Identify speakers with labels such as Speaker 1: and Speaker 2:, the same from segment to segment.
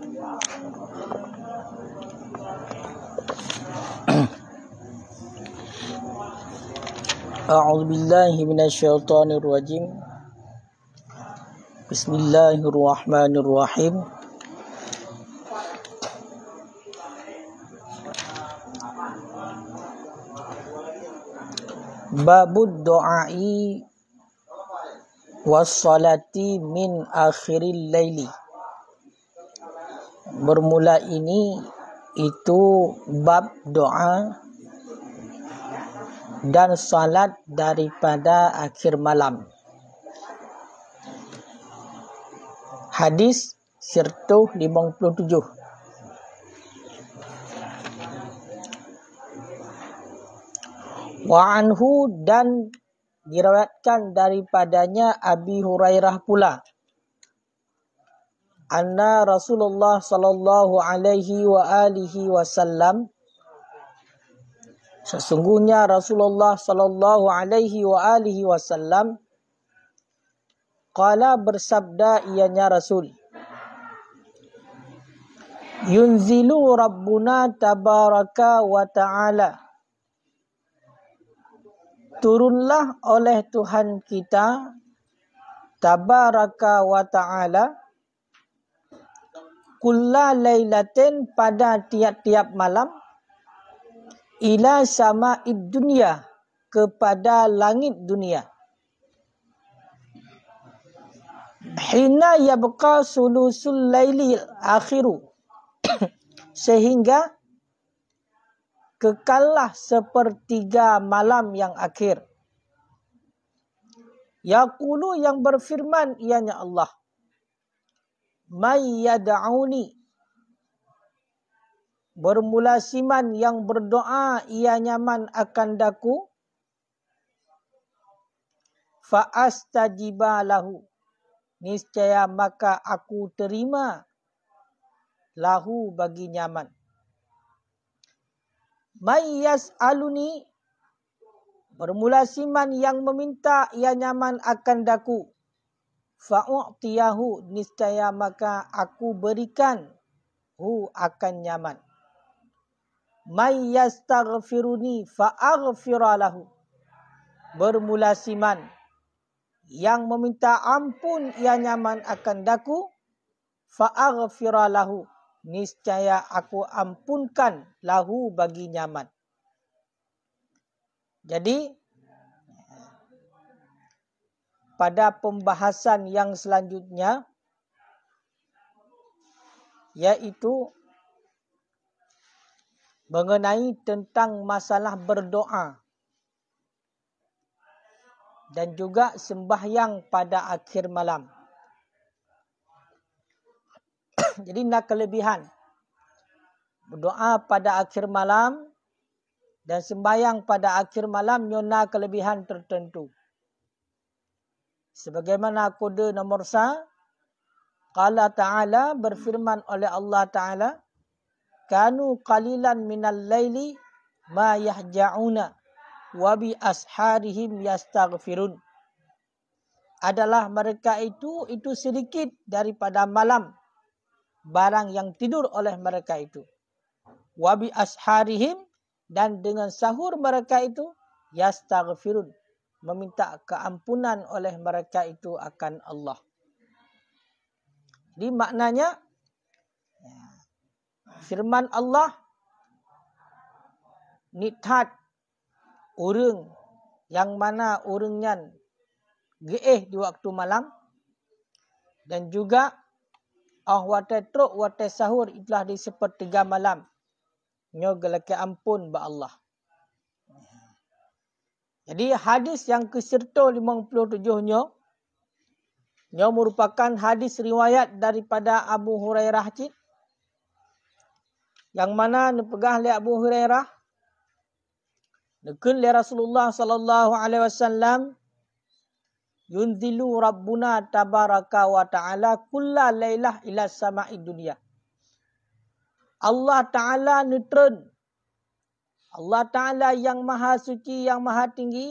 Speaker 1: أعوذ بالله من الشيطان الرجيم بسم الله الرحمن الرحيم باب الدعاء والصلاة من آخر الليل bermula ini itu bab doa dan salat daripada akhir malam. Hadis 157. Wa anhu dan dirawatkan daripadanya Abi Hurairah pula anna Rasulullah sallallahu alaihi wa alihi wasallam sesungguhnya Rasulullah sallallahu alaihi wa alihi wasallam qala bersabda ianya Rasul yunzilu rabbuna tabaraka wa ta'ala turunlah oleh Tuhan kita tabaraka wa ta'ala kulla lailatin pada tiap-tiap malam ila sama dunia kepada langit dunia. Hina yabqa sulusul lailil akhiru sehingga kekallah sepertiga malam yang akhir. Yaqulu yang berfirman ianya Allah man yad'uni bermula siman yang berdoa ia nyaman akan daku faas tajibalahu niscaya maka aku terima lahu bagi nyaman may yas'aluni bermula siman yang meminta ia nyaman akan daku fa'u'tiyahu niscaya maka aku berikan hu akan nyaman may yastaghfiruni fa'aghfiralahu bermula siman yang meminta ampun ia nyaman akan daku fa'aghfiralahu niscaya aku ampunkan lahu bagi nyaman jadi pada pembahasan yang selanjutnya yaitu mengenai tentang masalah berdoa dan juga sembahyang pada akhir malam. Jadi nak kelebihan berdoa pada akhir malam dan sembahyang pada akhir malam nyona kelebihan tertentu. Sebagaimana kode nomor sa, Qala Ta'ala berfirman oleh Allah Ta'ala, Kanu qalilan minal layli ma yahja'una wabi asharihim yastaghfirun. Adalah mereka itu, itu sedikit daripada malam. Barang yang tidur oleh mereka itu. Wabi asharihim dan dengan sahur mereka itu, yastaghfirun meminta keampunan oleh mereka itu akan Allah. Di maknanya ya, firman Allah nithat urung yang mana urungnya geeh di waktu malam dan juga ah wate truk wate sahur itulah di sepertiga malam nyo ampun ba Allah jadi hadis yang ke-157 nya nya merupakan hadis riwayat daripada Abu Hurairah cik. Yang mana ni pegah li Abu Hurairah. Nekun li Rasulullah sallallahu alaihi wasallam yunzilu rabbuna tabaraka wa ta'ala kullalailah lailah ila sama'id dunya. Allah Ta'ala nutren Allah Ta'ala yang maha suci, yang maha tinggi,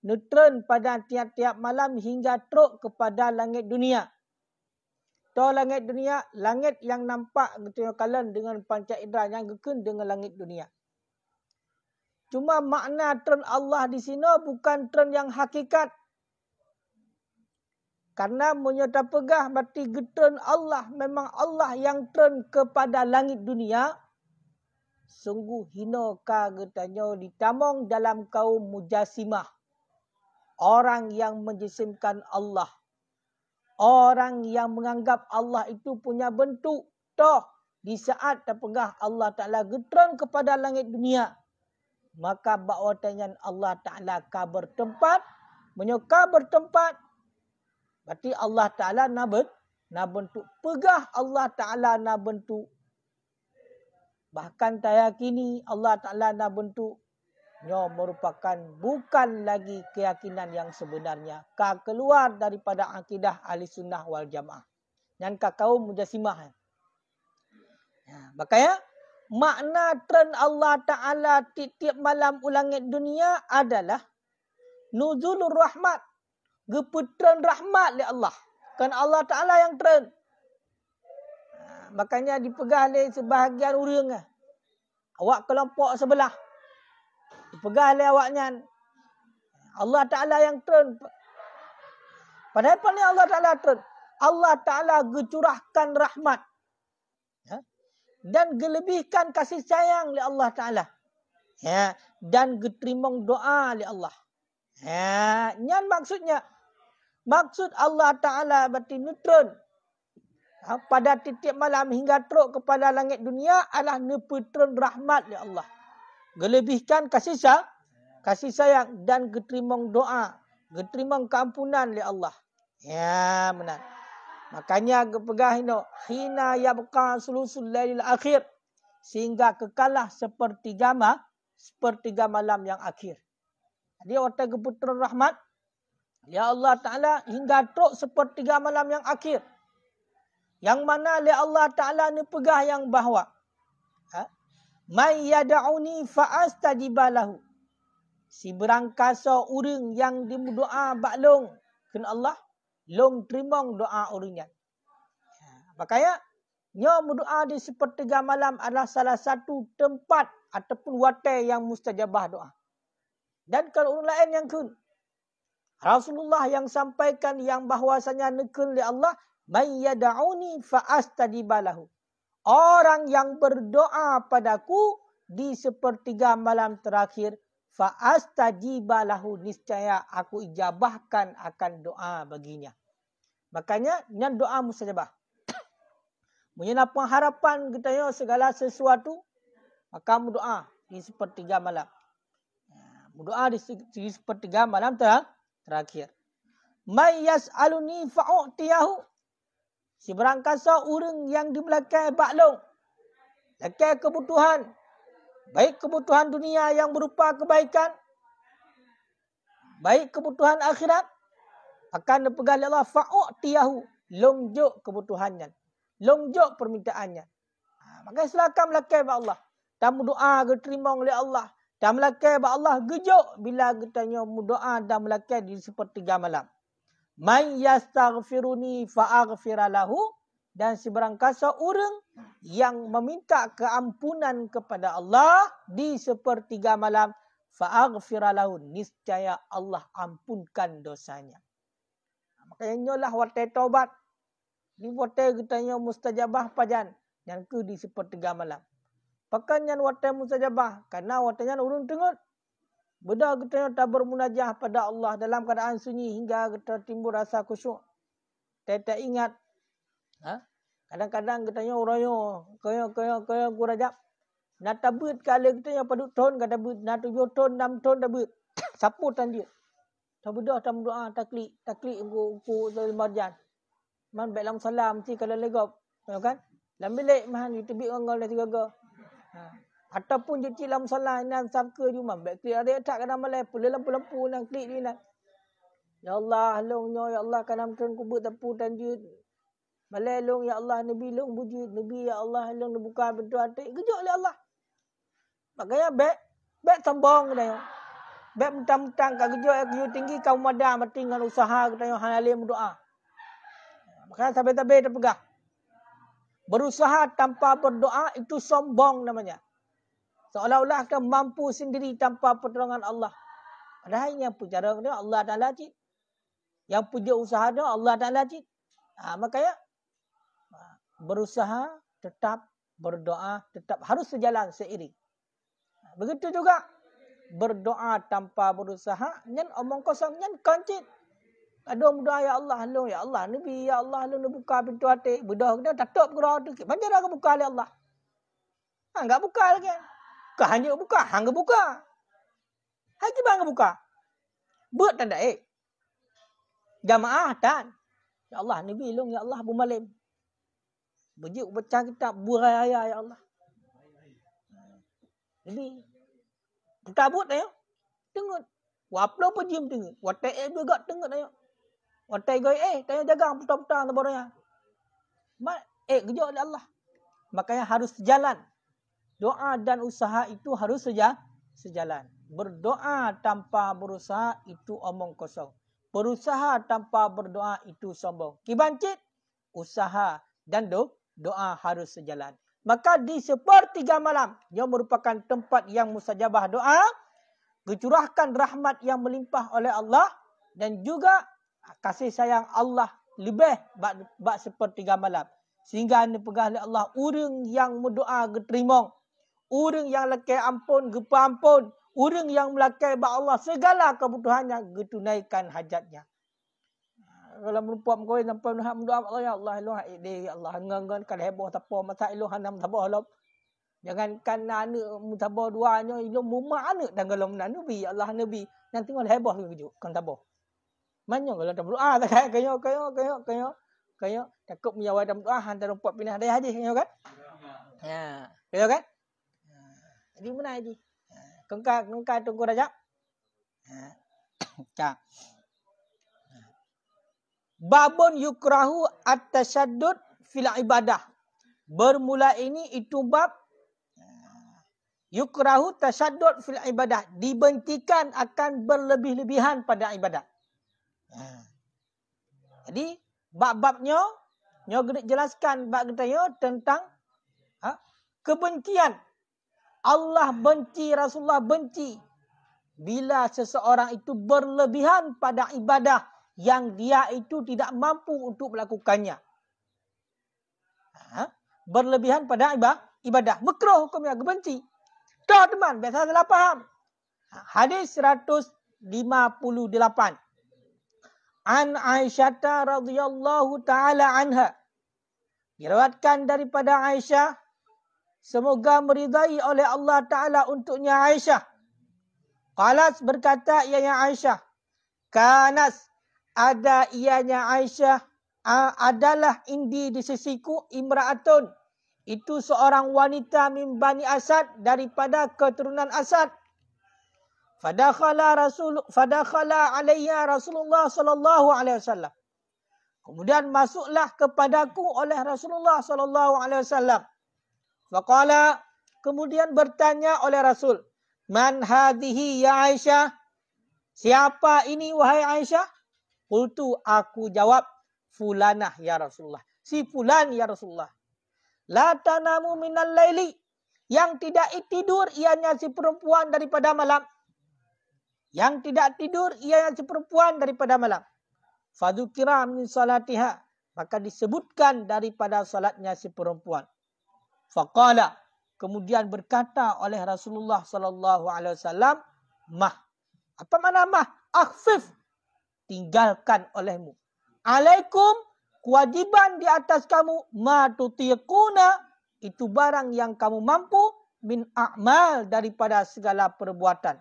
Speaker 1: neutron pada tiap-tiap malam hingga teruk kepada langit dunia. To langit dunia, langit yang nampak betul kalian dengan panca indera yang gekun dengan langit dunia. Cuma makna tren Allah di sini bukan tren yang hakikat. Karena menyata pegah berarti getun Allah memang Allah yang tren kepada langit dunia sungguh hina ka getanyo tamong dalam kaum mujasimah orang yang menjisimkan Allah orang yang menganggap Allah itu punya bentuk toh di saat terpegah Allah Taala geterang kepada langit dunia maka bawa Allah Taala ka bertempat menyoka bertempat berarti Allah Taala nabet nabentuk pegah Allah Taala nabentuk Bahkan taya kini Allah Ta'ala dah bentuk. Ia merupakan bukan lagi keyakinan yang sebenarnya. Ka keluar daripada akidah ahli sunnah wal jamaah. yang kau kaum mujasimah. Ya, bakaya, makna tren Allah Ta'ala tiap malam ulangit dunia adalah nuzulur rahmat. Geputran rahmat li Allah. Kan Allah Ta'ala yang tren makanya dipegah oleh sebahagian orang. Ah. Awak kelompok sebelah. Dipegah oleh awaknya. Allah Ta'ala yang turun. Pada apa ni Allah Ta'ala turun? Allah Ta'ala gecurahkan rahmat. Ya. Dan gelebihkan kasih sayang oleh Allah Ta'ala. Ya? Dan geterimong doa oleh Allah. Ya? Yang maksudnya. Maksud Allah Ta'ala berarti neutron. Ha, pada titik malam hingga teruk kepada langit dunia adalah nepetron rahmat ya Allah. Gelebihkan kasih sayang, kasih sayang dan keterimaan doa, keterimaan keampunan ya Allah. Ya benar. Makanya pegah ini, hina yabqa sulusul lailil akhir sehingga kekalah seperti sepertiga seperti sepertiga malam yang akhir. Jadi orang keputeran rahmat, Ya Allah Ta'ala hingga teruk sepertiga malam yang akhir. Yang mana oleh Allah Ta'ala ni pegah yang bahawa. Ha? May yada'uni fa'astajibalahu. Si berangkasa uring yang dimudu'a baklong. Kena Allah. Long terimong doa uringnya. Ha, Makanya. Nya mudu'a di sepertiga malam adalah salah satu tempat. Ataupun watai yang mustajabah doa. Dan kalau orang lain yang kun. Rasulullah yang sampaikan yang bahawasanya nekun oleh Allah faas tadi balahu Orang yang berdoa padaku di sepertiga malam terakhir faas tadi balahu niscaya aku ijabahkan akan doa baginya. Makanya ni doa mustajabah. Punya apa harapan kita ya segala sesuatu maka mu doa di sepertiga malam. Ya, mu doa di sepertiga malam terakhir. May yas'aluni fa'utiyahu. Si berangkasa orang yang di belakang baklong. Lekai kebutuhan. Baik kebutuhan dunia yang berupa kebaikan. Baik kebutuhan akhirat. Akan dipegali Allah. Fa'uk tiyahu. Longjuk kebutuhannya. Longjuk permintaannya. Ha, maka silakan melakai pada Allah. Dan berdoa terima oleh Allah. Dan melakai pada Allah. Gejuk bila kita tanya berdoa dan melakai di sepertiga malam man yastaghfiruni fa'aghfira lahu dan seberang kasa orang yang meminta keampunan kepada Allah di sepertiga malam fa'aghfira lahu niscaya Allah ampunkan dosanya ha, makanya nyolah waktu taubat ni kita ketanya mustajabah pajan yang ke di sepertiga malam Pakan yang wartai musajabah. Karena wartai yang urung tengok. Benda kita yang tak bermunajah pada Allah dalam keadaan sunyi hingga kita timbul rasa khusyuk. Ha? Kita ingat. Kadang-kadang ha? kita tanya orang yang kaya, kaya, kaya, kurajab. Nak tabut kala kita yang padut ton, kata tabut. Nak tujuh ton, enam ton tabut. Siapa tanya? Tak berdoa, tak berdoa, ah, tak klik. Tak klik buku Zalil Marjan. Man baik salam, mesti kalau legap. Kan? Dalam bilik, man, kita bikin orang-orang dah tiga-gah. Ataupun je cik lam salah nak sabka cuma bab klik ada tak kena malai pula lampu-lampu nak klik ni nak. Ya Allah long nyo ya Allah kana mungkin ku buat tapu Malai long ya Allah nabi long buji nabi ya Allah long buka pintu hati kejuk le Allah. Bagaya bab bab sombong dah. Bab mentang-mentang ka kejuk aku tinggi kau madah mati dengan usaha kita yang halalim doa. Maka sampai tabe terpegah. Berusaha tanpa berdoa itu sombong namanya. Seolah-olah akan mampu sendiri tanpa pertolongan Allah. Padahal yang punya dia Allah Ta'ala cik. Yang punya usaha dia Allah Ta'ala cik. Ha, maka ya, ha, Berusaha tetap berdoa tetap harus sejalan seiring. Ha, begitu juga berdoa tanpa berusaha nyen omong kosong nyen kancit. Ado berdoa ya Allah lu ya Allah nabi ya Allah lu buka pintu hati. Berdoa kena tatap gerak tu. Banyak dah buka ya Allah. Ha enggak buka lagi. Bukan hanya buka, hangga buka. Haji bangga buka. Buat tanda eh. Jamaah dan. Ya Allah, ni bilung Ya Allah, Abu Malim. Bajik pecah kita, burai ayah, Ya Allah. Jadi, kita buat ayo. Ya. Tengok. Wapla apa jim tengok. Watai eh juga tengok ayo. Ya. Watai goi eh, tanya jaga putar-putar, tak boleh. Ya. Mak, eh, kejok Allah. Makanya harus jalan. Doa dan usaha itu harus saja sejalan. Berdoa tanpa berusaha itu omong kosong. Berusaha tanpa berdoa itu sombong. Kibancit, usaha dan do, doa harus sejalan. Maka di sepertiga malam yang merupakan tempat yang musajabah doa. Kecurahkan rahmat yang melimpah oleh Allah. Dan juga kasih sayang Allah lebih bak, bak sepertiga malam. Sehingga anda pegang oleh Allah urung yang berdoa keterimung. Orang yang lekai ampun, gepa ampun. Orang yang melakai bak Allah segala kebutuhannya, getunaikan hajatnya. Ha, kalau merupuk mengkawin sampai menuhak mendoa ya Allah, Ya Allah, ya Allah, ya Allah, Allah, ngangan kan heboh tapa masa ilu hanam tapa Allah. Jangan kan anak mutabah dua hanya ilu mumak anak dan kalau menang nubi, Allah nubi. Nanti kan kalau heboh ke kejuk, kan tapa. Manya kalau tak berdoa, tak kaya, kaya, kaya, kaya, kaya, kaya. Takut menyawai dalam doa, hantar rumput pindah dari hadis, kaya kan? Ya, kaya kan? di mana ini? Kengka kengka tunggu raja. Cak. Babon yukrahu at-tasaddud fil ibadah. Bermula ini itu bab yukrahu tasaddud fil ibadah. Dibentikan akan berlebih-lebihan pada ibadah. Jadi bab-babnya nyo gerik jelaskan bab kita tentang ha, kebencian Allah benci, Rasulullah benci. Bila seseorang itu berlebihan pada ibadah yang dia itu tidak mampu untuk melakukannya. Ha? Berlebihan pada ibadah. Mekroh yang kebenci. Tuh teman, biasa salah faham. Hadis 158. An Aisyah radhiyallahu ta'ala anha. Dirawatkan daripada Aisyah Semoga meridai oleh Allah Ta'ala untuknya Aisyah. Qalas berkata ianya Aisyah. Kanas ada ianya Aisyah adalah indi di sisiku Imra'atun. Itu seorang wanita min Bani Asad daripada keturunan Asad. Fadakhala Rasul fadakhala alayya Rasulullah sallallahu alaihi wasallam. Kemudian masuklah kepadaku oleh Rasulullah sallallahu alaihi wasallam. Faqala kemudian bertanya oleh Rasul, "Man hadhihi ya Aisyah?" Siapa ini wahai Aisyah? Qultu aku jawab, "Fulanah ya Rasulullah." Si fulan ya Rasulullah. La tanamu minal laili yang tidak tidur ianya si perempuan daripada malam. Yang tidak tidur ianya si perempuan daripada malam. Fadzukira min salatiha maka disebutkan daripada salatnya si perempuan faqala kemudian berkata oleh Rasulullah sallallahu alaihi wasallam mah apa makna mah akhfif tinggalkan olehmu alaikum kewajiban di atas kamu ma tutiquna itu barang yang kamu mampu min a'mal daripada segala perbuatan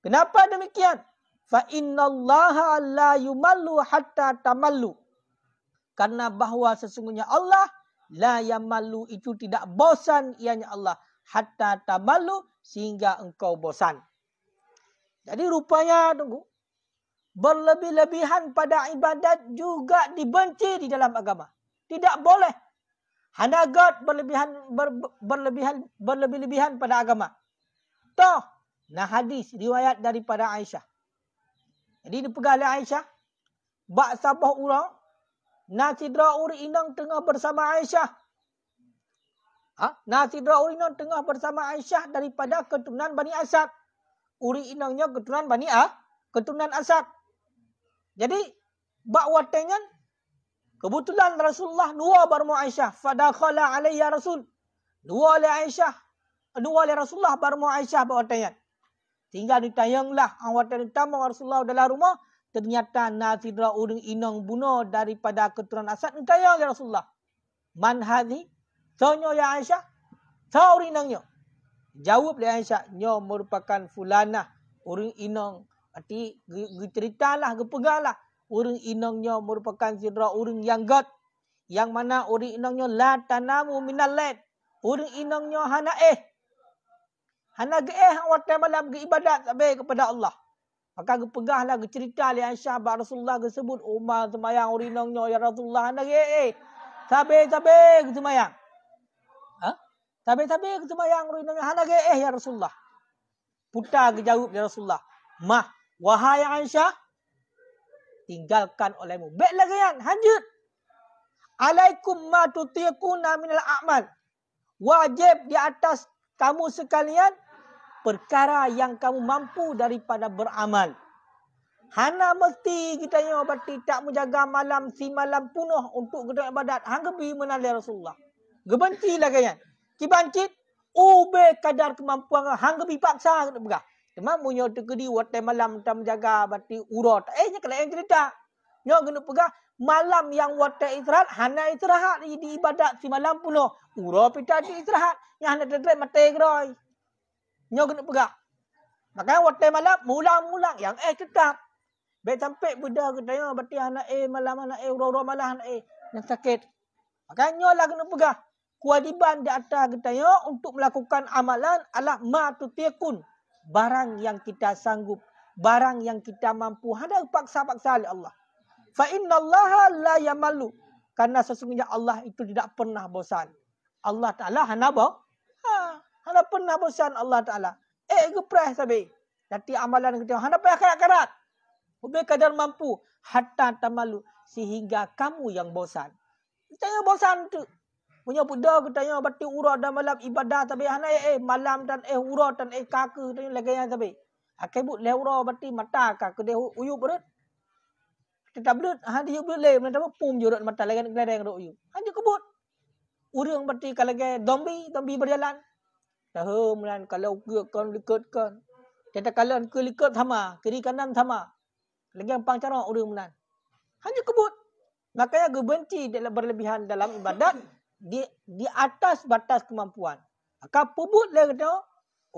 Speaker 1: kenapa demikian fa innallaha la yumallu hatta tamallu karena bahawa sesungguhnya Allah la yamallu itu tidak bosan ianya Allah hatta tamallu sehingga engkau bosan jadi rupanya tunggu berlebih-lebihan pada ibadat juga dibenci di dalam agama tidak boleh god berlebihan ber, berlebihan berlebih-lebihan pada agama toh nah hadis riwayat daripada Aisyah jadi dipegang oleh Aisyah bak sabah orang Nasidraul Inang tengah bersama Aisyah. Ha? Nasidraul Inang tengah bersama Aisyah daripada keturunan Bani Asad. Uri Inangnya keturunan Bani A, keturunan Asad. Jadi, bakwatnya kan? kebetulan Rasulullah dua barmu Aisyah. Fadakhala alaiya Rasul. Dua le Aisyah. Dua le Rasulullah barmu Aisyah bakwatnya. Kan? Tinggal ditayanglah. Awatnya ditambah Rasulullah dalam rumah ternyata nasidra Udung Inong bunuh daripada keturunan Asad. Engkau ya, ya Rasulullah. Man hadhi? Tanya ya Aisyah. Tahu rinangnya. Jawab dia Aisyah. Nyo merupakan fulana Orang inong. Arti ceritalah, gepegalah. Orang inongnya merupakan sidra orang yang God. Yang mana orang inongnya la tanamu minal led. Orang inongnya hana eh. Hana ge eh awak temalam ke ibadat sampai kepada Allah. Maka aku pegah lah cerita li Aisyah bahawa Rasulullah aku sebut Umar semayang urinongnya ya Rasulullah anak ye ye. Eh? Sabe sabe aku semayang. Ha? Sabe sabe aku semayang urinongnya anda ye ye eh, ya Rasulullah. Putar ke jawab ya Rasulullah. Mah wahai Aisyah tinggalkan olehmu. Baik lagi yang hanjut. Alaikum ma tutiyakuna minal a'mal. Wajib di atas kamu sekalian perkara yang kamu mampu daripada beramal. Hana mesti kita nyawa berarti tak menjaga malam si malam punuh untuk kita ibadat. Hang gebi menali Rasulullah. lah kan. Kibancit ube kadar kemampuan hang gebi paksa kena begah. Cuma munyo tekedi wat malam tak menjaga berarti urut. Eh nya kena cerita. Nyo kena pegah malam yang wat israt hana istirahat di ibadat si malam punuh. Urut pita di istirahat. Yang ada tetek mate geroi. Nyo kena pegang. Maka waktu malam, mula-mula Yang eh tetap. Baik sampai budak kita yang berarti anak eh malam anak eh, urang malam anak eh. Yang sakit. Maka nyo lah kena pegang. Kewajiban di atas kita yo, untuk melakukan amalan adalah matutiakun. Barang yang kita sanggup. Barang yang kita mampu. Ada paksa-paksa oleh Allah. Fa inna allaha la yamalu. Karena sesungguhnya Allah itu tidak pernah bosan. Allah Ta'ala hanabah. Hana penabusan Allah Ta'ala. Eh, aku perah sabi. Jadi amalan kita. Hana perah akhirat-akhirat. Hubungi kadar mampu. Hatta tamalu. Sehingga kamu yang bosan. Kita yang bosan tu. Punya budak kita yang berarti urat dan malam ibadah. Tapi hana eh, eh malam dan eh urat dan eh kaku. Kita yang lagi yang sabi. Akibut ha, lewra berarti mata kaku. Dia uyub berat. Kita tak berat. Hana dia berat leh. Mereka pum jurat mata. Lagi yang gelada yang uyub. Hana kebut. Urang berarti kalau Dia zombie, zombie berjalan dah mulan kalau gekon likutkan kata kalau ke likut sama kiri kanan sama lagi yang pangcara orang mulan hanya kebut makanya gue benci dalam berlebihan dalam ibadat di di atas batas kemampuan maka pebut lah kata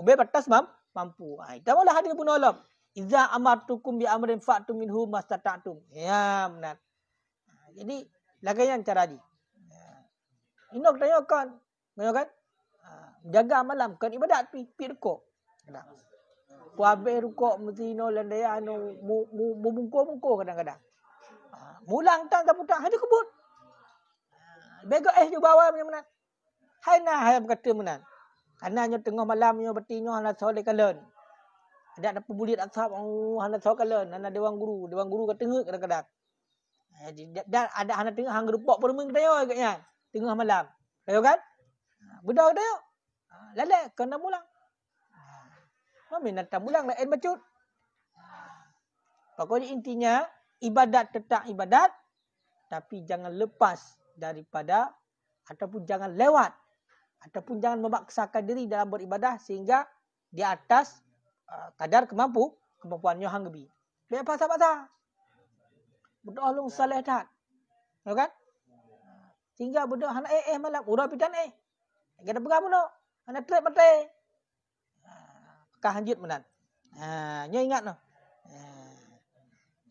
Speaker 1: ubi batas mam mampu ha itu mula hadis pun lah alam iza amartukum bi amrin fa'tum minhu mastata'tum ya mulan ha, jadi lagi yang cara ni ha, Inok tanya kan, tanya kan? jaga malam kan ibadat pi pi rukuk nah ku habis rukuk mesti no landaya no mumbungko kadang-kadang ha, mulang tak tak putak hati kebut ha, bego eh di bawah punya menan hai nah hai berkata menan kanannya tengah malam nya betinyo ana soleh kalon ada ada pembulit asap oh ana soleh kalon ana dewan guru dewan guru kat tengah kadang-kadang ha, dan ada ana tengah hang rupak permen kedayo agaknya tengah malam kayo kan budak kedayo lalat kena mulang. Ha. Ah. Binatang mulang lain bacut. Ah. Pokoknya intinya ibadat tetap ibadat tapi jangan lepas daripada ataupun jangan lewat ataupun jangan memaksakan diri dalam beribadah sehingga di atas uh, kadar kemampu kemampuannya hang lebih. Biar pasal-pasal. Berdolong salih saleh Ya kan? Sehingga berdolong anak eh eh malam. Udah pitan eh. Kita pegang pun mana trip mati. Pekah hanjit menat. Ha, ah, ingat noh. Ha.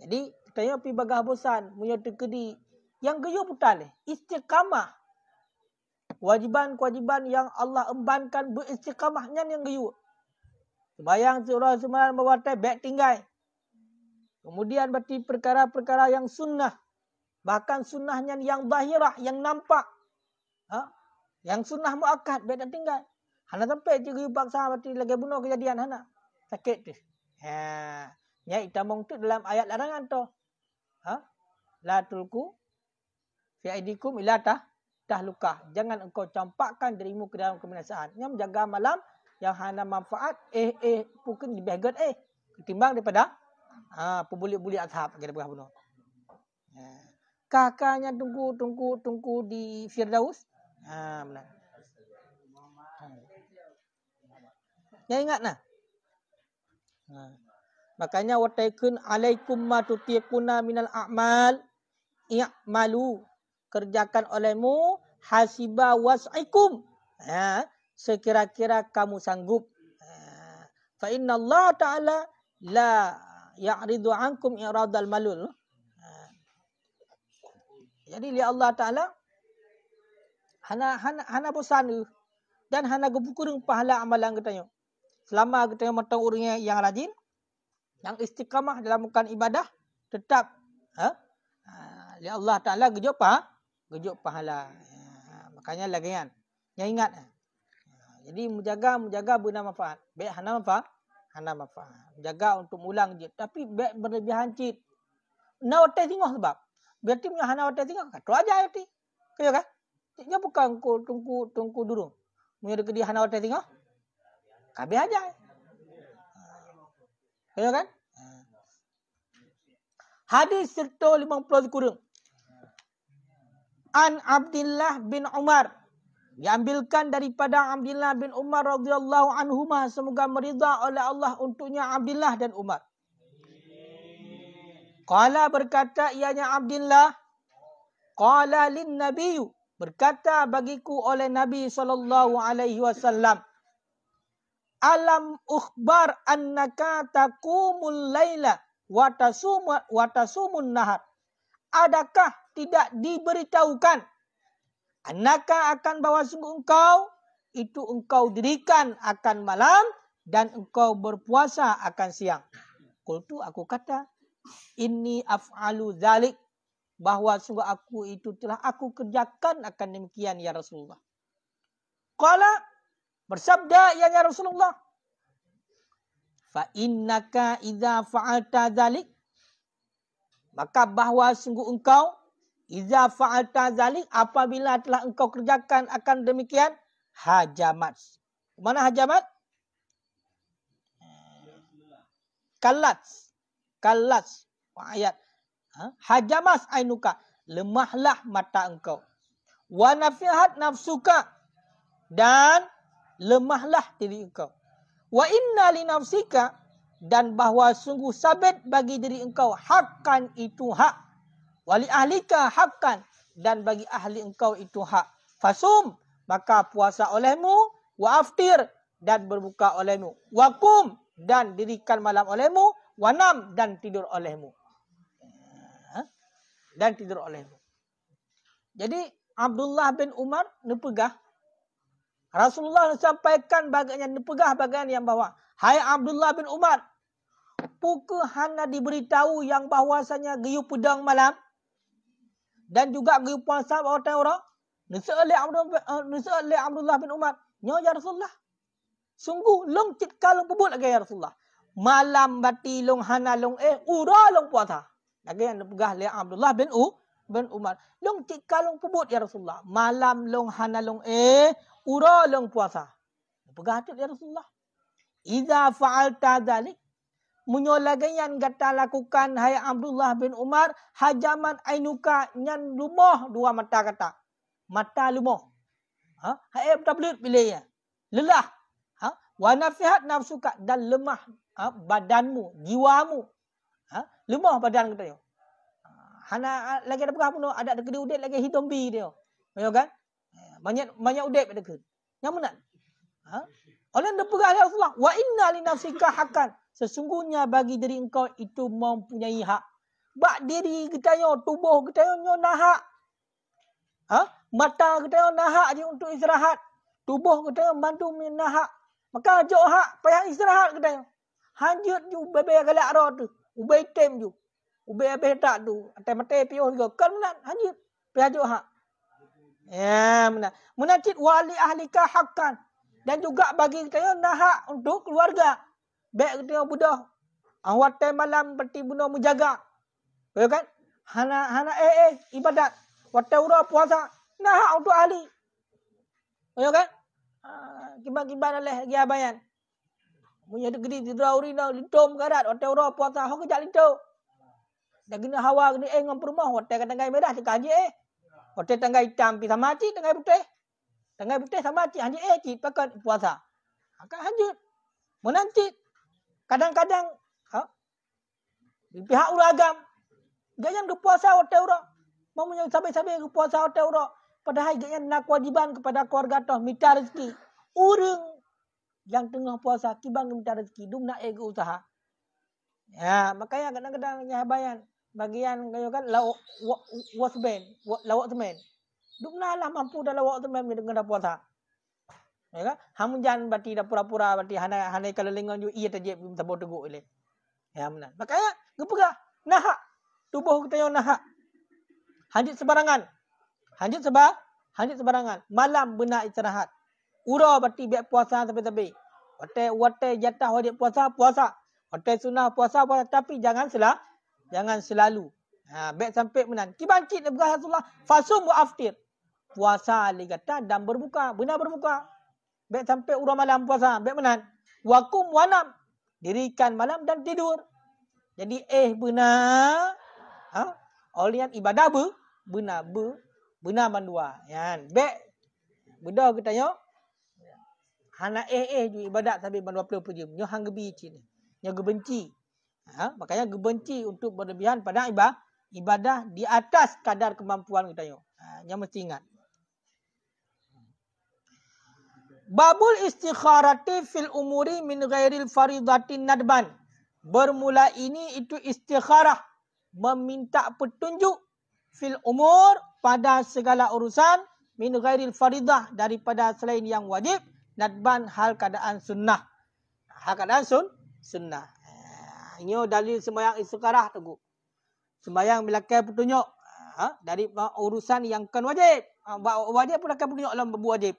Speaker 1: Jadi, tanya pi bagah bosan, munya tekedi. Yang geyo putal eh, istiqamah. Kewajiban-kewajiban yang Allah embankan beristiqamahnya yang geyo. Bayang seorang semalam berwartai, baik tinggal. Kemudian berarti perkara-perkara yang sunnah. Bahkan sunnahnya yang zahirah, yang nampak. Ha? Yang sunnah mu'akad, baik tak tinggal. Hana sampai cikgu Yubak sahabat lagi bunuh kejadian Hana. Sakit tu. Ha. Ya, tu dalam ayat larangan tu. Ha? La tulku fi aidikum ila tah tahluka. Jangan engkau campakkan dirimu ke dalam kebinasaan. Yang menjaga malam yang hana manfaat eh eh bukan di god eh ketimbang daripada ha pembuli-buli azhab kira berapa bunuh. Ha. Kakaknya tunggu tunggu tunggu di Firdaus. Ha benar. Jangan ingat nah. Ha. Makanya wa taikun alaikum ma tutiquna minal a'mal i'malu kerjakan olehmu hasiba was'ikum. Ha. sekira-kira kamu sanggup. Ha. Fa inna Allah taala la ya'ridu ankum iradal malul. Ha. Jadi li Allah taala hana hana hana bosan dan hana gebukurung pahala amalan katanya selama kita memotong orang yang rajin, yang istiqamah dalam melakukan ibadah, tetap ha? ha Allah Ta'ala gejok pahala. Gejok pahala. Ha, makanya lagi kan. Yang ingat. Ha. ha, jadi menjaga, menjaga benda manfaat. Baik hana manfaat. Hana manfaat. Menjaga untuk mulang je. Tapi baik berlebihan cip. Nak otak tengok sebab. Berarti punya hana otak tengok. Kata aja otak. Kaya kan? Dia bukan tungku tungku durung. Mereka dia hana otak tengok. Habis ajar. Ha. Ya kan? Ha. Hadis serta 50 kurung. An Abdullah bin Umar diambilkan daripada Abdullah bin Umar radhiyallahu anhuma semoga meridha oleh Allah untuknya Abdullah dan Umar. Qala berkata ianya Abdullah Qala lin Nabi berkata bagiku oleh Nabi sallallahu alaihi wasallam alam ukhbar annaka taqumul laila wa tasum wa tasumun nahar adakah tidak diberitahukan annaka akan bawa sungguh engkau itu engkau dirikan akan malam dan engkau berpuasa akan siang qultu aku kata ini af'alu zalik bahwa sungguh aku itu telah aku kerjakan akan demikian ya rasulullah qala bersabda yang ya Rasulullah fa innaka idza fa'alta zalik maka bahawa sungguh engkau idza fa'alta zalik apabila telah engkau kerjakan akan demikian hajamat mana hajamat kalat kalat ayat ha? hajamas ainuka lemahlah mata engkau wa nafihat nafsuka dan lemahlah diri engkau. Wa inna li nafsika dan bahawa sungguh sabit bagi diri engkau hakkan itu hak. Wali ahlika hakkan dan bagi ahli engkau itu hak. Fasum maka puasa olehmu wa aftir dan berbuka olehmu. Wa kum dan dirikan malam olehmu wa nam dan tidur olehmu. Ha? Dan tidur olehmu. Jadi Abdullah bin Umar nepegah Rasulullah sampaikan bagaimana pegah bagian yang bahawa. Hai Abdullah bin Umar. Puka hana diberitahu yang bahwasanya geyu pedang malam. Dan juga geyu puasa orang orang. Nisa oleh Abdullah, bin Umar. Nyo ya Rasulullah. Sungguh long citka long pebut lagi ya Rasulullah. Malam bati long hana long eh. Ura long puasa. Lagi yang pegah oleh Abdullah bin Umar bin Umar. Long tika long pebut ya Rasulullah. Malam long hana long eh. Ura long puasa. Begatut ya Rasulullah. Iza fa'al tazalik. Menyolagan yang kata lakukan Hai Abdullah bin Umar. Hajaman ainuka nyan lumoh dua mata kata. Mata lumoh. Ha? Hai Abdullah bin ya. Lelah. Ha? Wa nafsu nafsuka dan lemah ha? badanmu, jiwamu. Ha? Lemah badan katanya. Hana ah, lagi ada pegang pun ada ada kedua udik lagi hitung bi dia. Ya kan? Eh, banyak banyak udet pada ke. Yang mana? Ha? Oleh ada pegang oleh Allah. Wa inna li nafsika hakan. Sesungguhnya bagi diri engkau itu mempunyai hak. Bak diri kita yo tubuh kita yo nyo nah hak. Ha? Mata kita yo nah hak dia untuk istirahat. Tubuh kita yo bantu nah hak. Maka jo hak payah istirahat kita yo. Hanjut ju bebe galak ro tu. Ubay ju ubi habis tak tu atas mata pio juga kan mula haji pihaju ha ya mula munajid wali ahlika hakkan dan juga bagi kita nak hak untuk keluarga baik kita budak awat malam berarti bunuh menjaga ya kan hana hana eh eh ibadat waktu ura puasa nak hak untuk ahli ya kan ha, kibar-kibar oleh lagi abayan punya degree di dua urina lintum karat waktu ura puasa hok jak lintum dan kena hawa kena eh dengan perumah. Hotel kat tangan merah cakap Haji eh. Hotel tangan hitam pergi sama Haji tangan putih. Tangan putih sama Haji. Haji eh cik pakat puasa. Akan ha, hanjut. Menanti. Kadang-kadang. Ha? Di pihak ulu agam. Jangan ke puasa hotel orang. Mau yang sampai-sampai ke puasa hotel orang. Padahal dia yang nak kewajiban kepada keluarga tu. Minta rezeki. Orang yang tengah puasa. Kibang minta rezeki. Dia nak ego usaha. Ya, makanya kadang-kadang yang bayan bagian kayu kan lawak waterman lawak teman duk na lah mampu dah lawak teman dengan dapur tak ya kan hamun jan bati dah pura-pura bati hana hana kalau lengan ju ia terjep tabur teguk ile ya mana. makanya gepega nah tubuh kita yang nah hanjit sebarangan hanjit sebar hanjit sebarangan malam benar istirahat ura bati biar puasa tapi-tapi wate wate jatah wajib puasa puasa wate sunah puasa puasa tapi jangan salah Jangan selalu. Ha, baik sampai menan. Kibangkit lepas Rasulullah. Fasum bu'aftir. Puasa li kata dan berbuka. Benar berbuka. Baik sampai urang malam puasa. Baik menan. Wakum wanam. Dirikan malam dan tidur. Jadi eh benar. Ha? Oleh ibadah be. Benar be. Benar mandua. Ya. Baik. Benda kita tanya. Hana eh eh ibadat sambil mandua pelu pun je. Nyo hang gebi cik Nyo gebenci. Ha? Makanya kebenci untuk berlebihan pada ibadah. Ibadah di atas kadar kemampuan kita. Ha, yang mesti ingat. Babul istikharati fil umuri min ghairil faridatin nadban. Bermula ini itu istikharah. Meminta petunjuk fil umur pada segala urusan min ghairil faridah daripada selain yang wajib. Nadban hal keadaan sunnah. Hal keadaan sun, sunnah. Ini dalil sembahyang istikharah tu. Sembahyang belakai petunjuk. Ha? Dari urusan yang kan wajib. Ha? Wajib pun belakai petunjuk dalam berbu wajib.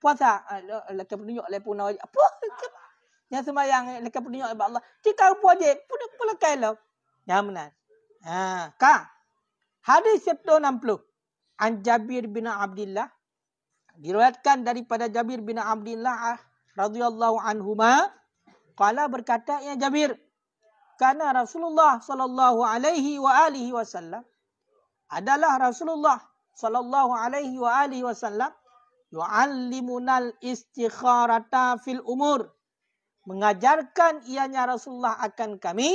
Speaker 1: Puasa. Ha, belakai petunjuk lah pun wajib. Apa? Yang sembahyang belakai petunjuk lah Allah. Jika pun wajib. Pun belakai lah. Yang benar. Ha. Kak. Hadis 160. Anjabir bin Abdullah. Diriwayatkan daripada Jabir bin Abdullah ah, radhiyallahu anhuma Qala berkata ya Jabir. Karena Rasulullah sallallahu alaihi wa alihi wasallam adalah Rasulullah sallallahu alaihi wa alihi wasallam yuallimunal istikharata fil umur. Mengajarkan ianya Rasulullah akan kami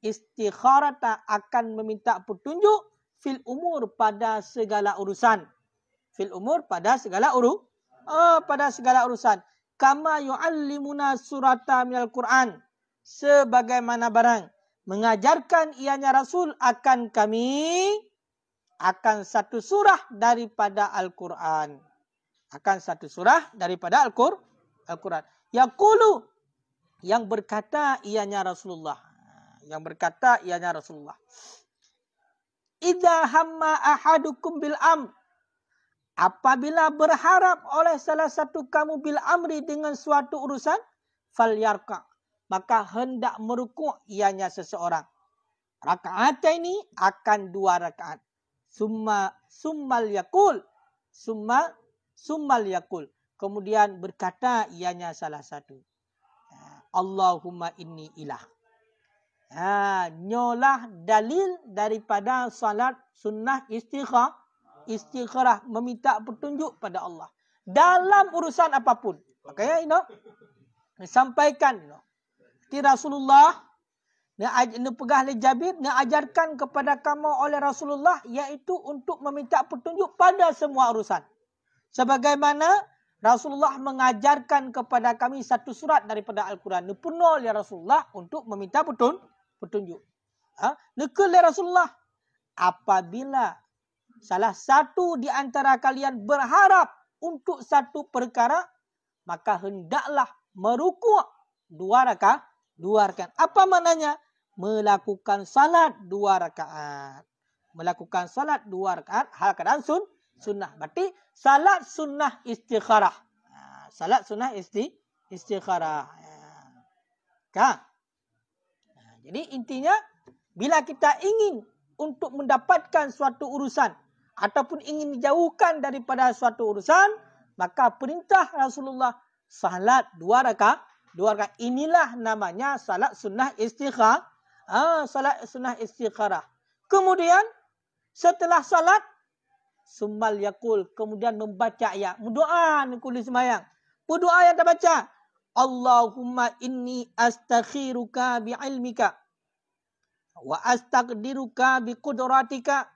Speaker 1: istikharata akan meminta petunjuk fil umur pada segala urusan. Fil umur pada segala uru. Oh, pada segala urusan kama yu'allimuna surata minal Quran sebagaimana barang mengajarkan ianya rasul akan kami akan satu surah daripada Al-Quran akan satu surah daripada Al-Quran yaqulu yang berkata ianya Rasulullah yang berkata ianya Rasulullah idza hamma ahadukum bil amr Apabila berharap oleh salah satu kamu bil amri dengan suatu urusan, fal falyarka. Maka hendak merukuk ianya seseorang. Rakaat ini akan dua rakaat. Summa summal yakul. Summa summal yakul. Kemudian berkata ianya salah satu. Ya, Allahumma inni ilah. Ha, nyolah dalil daripada salat sunnah istighah istigharah meminta petunjuk pada Allah dalam urusan apapun makanya you sampaikan you ti Rasulullah ni pegah le Jabir ni ajarkan kepada kamu oleh Rasulullah iaitu untuk meminta petunjuk pada semua urusan sebagaimana Rasulullah mengajarkan kepada kami satu surat daripada Al-Quran. Ini penuh oleh Rasulullah untuk meminta petun, petunjuk. Ha? Ini oleh Rasulullah. Apabila salah satu di antara kalian berharap untuk satu perkara, maka hendaklah merukuk dua rakaat, dua rakaat. Apa maknanya? Melakukan salat dua rakaat. Melakukan salat dua rakaat, hal keadaan sun, sunnah. Berarti salat sunnah istikharah. Ha, salat sunnah isti, istikharah. Kan? Jadi intinya, bila kita ingin untuk mendapatkan suatu urusan, ataupun ingin dijauhkan daripada suatu urusan, maka perintah Rasulullah salat dua raka, dua raka inilah namanya salat sunnah istikharah. Ha, salat sunnah istikharah. Kemudian setelah salat sumal yakul kemudian membaca ayat berdoa kuli semayang. Berdoa yang terbaca Allahumma inni astakhiruka bi ilmika wa astaqdiruka bi qudratika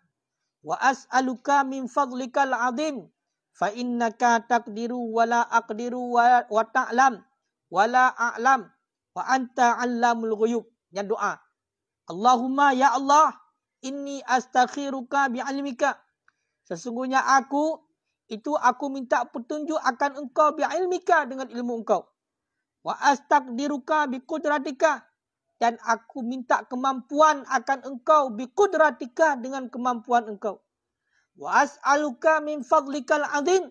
Speaker 1: wa as'aluka min fadlikal azim fa innaka taqdiru wa la aqdiru wa, wa ta'lam wa la a'lam wa anta 'allamul ghuyub yang doa Allahumma ya Allah inni astakhiruka bi 'ilmika sesungguhnya aku itu aku minta petunjuk akan engkau bialmika dengan ilmu engkau wa astaqdiruka bi qudratika dan aku minta kemampuan akan engkau bi kudratika dengan kemampuan engkau wa as'aluka min fadlikal azim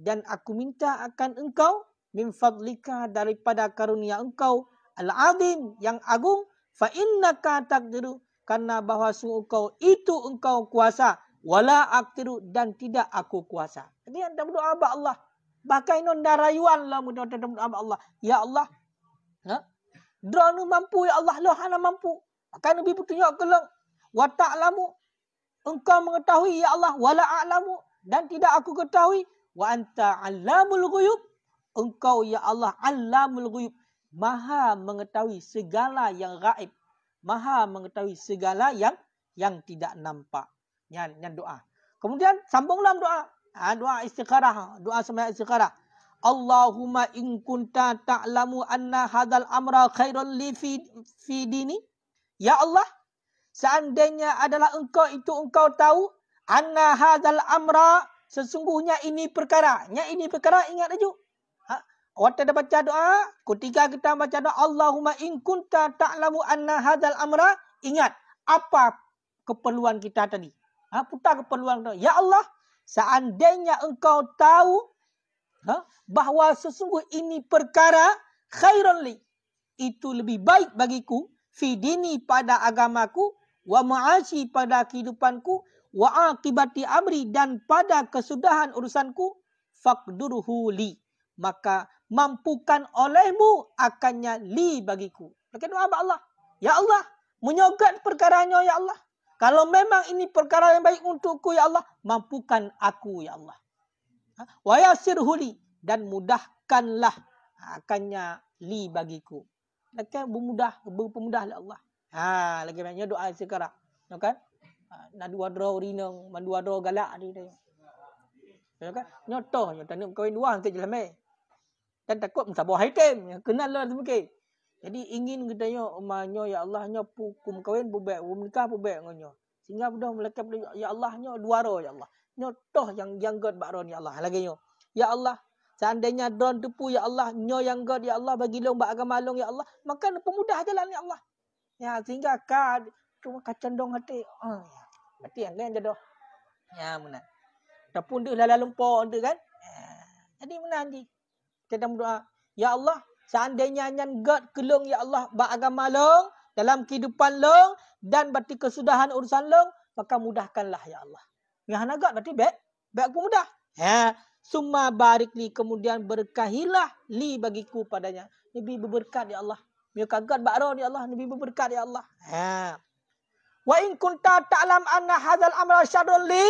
Speaker 1: dan aku minta akan engkau min fadlika daripada karunia engkau al azim yang agung fa innaka taqdiru karena bahawa sungguh engkau itu engkau kuasa wala aqdiru dan tidak aku kuasa jadi anda berdoa kepada Allah bakai non darayuan lah mudah-mudahan Allah ya Allah ha? Drone ni mampu ya Allah lah ana mampu. Akan Nabi bertunjuk kelong. Wa ta'lamu engkau mengetahui ya Allah wala a'lamu dan tidak aku ketahui wa anta 'allamul ghuyub. Engkau ya Allah 'allamul ghuyub. Maha mengetahui segala yang gaib. Maha mengetahui segala yang yang tidak nampak. Yang, yang doa. Kemudian sambunglah doa. Ha, doa istikharah. Doa semayat istikharah. Allahumma in kunta ta'lamu anna hadzal amra khairul li fi, fi dini. Ya Allah, seandainya adalah engkau itu engkau tahu anna hadzal amra sesungguhnya ini perkara. Nya ini perkara ingat aja. Ha? Waktu dah baca doa, ketika kita baca doa Allahumma in kunta ta'lamu anna hadzal amra, ingat apa keperluan kita tadi. Ha, putar keperluan kita. Ya Allah, seandainya engkau tahu Ha? bahawa sesungguh ini perkara khairan li itu lebih baik bagiku fi dini pada agamaku wa ma'asi pada kehidupanku wa akibati amri dan pada kesudahan urusanku faqdurhu li maka mampukan olehmu akannya li bagiku maka doa kepada Allah ya Allah menyogat perkaranya ya Allah kalau memang ini perkara yang baik untukku ya Allah mampukan aku ya Allah Ha? wayasir huli dan mudahkanlah akannya li bagiku. Akan bermudah bermudah lah Allah. Ha lagi banyak doa sekarang. Ya kan? ha, nak dua draw rinang, dua draw galak ni dia. Ya kan? Nyotoh nyotoh nak kawin dua nanti je lemai. Lah, dan takut mencabar haitim. Ya, kenal lah semua Jadi ingin kita nyo, nyo ya Allah nyo pukum kawin pun baik. Bu menikah pun baik dengan nyo. Sehingga pun dah melekat Ya Allah nyo dua roh ya Allah nyotoh yang yang god bakro ni ya Allah lagi nyo ya Allah Seandainya don tepu ya Allah, nyo yang god ya Allah bagi long bak agama long ya Allah, maka pemudah jalan ya Allah. Ya sehingga kad cuma kacandong hati. Hmm, ya. hati yang lain jadah. Ya mana. Tepun dia lalu lumpo tu kan. Ya. Jadi mana ni? Kita berdoa, ya Allah, seandainya nyan god kelong ya Allah bak agama long dalam kehidupan long dan berarti kesudahan urusan long, maka mudahkanlah ya Allah. Yang hana agak berarti baik. Baik aku mudah. Ha. Suma barik li kemudian berkahilah li bagiku padanya. Nabi berberkat ya Allah. Mio kagak bakro ya Allah. Nabi berberkat ya Allah. Ha. Wa in kunta ta'lam anna hadzal amra syarrul li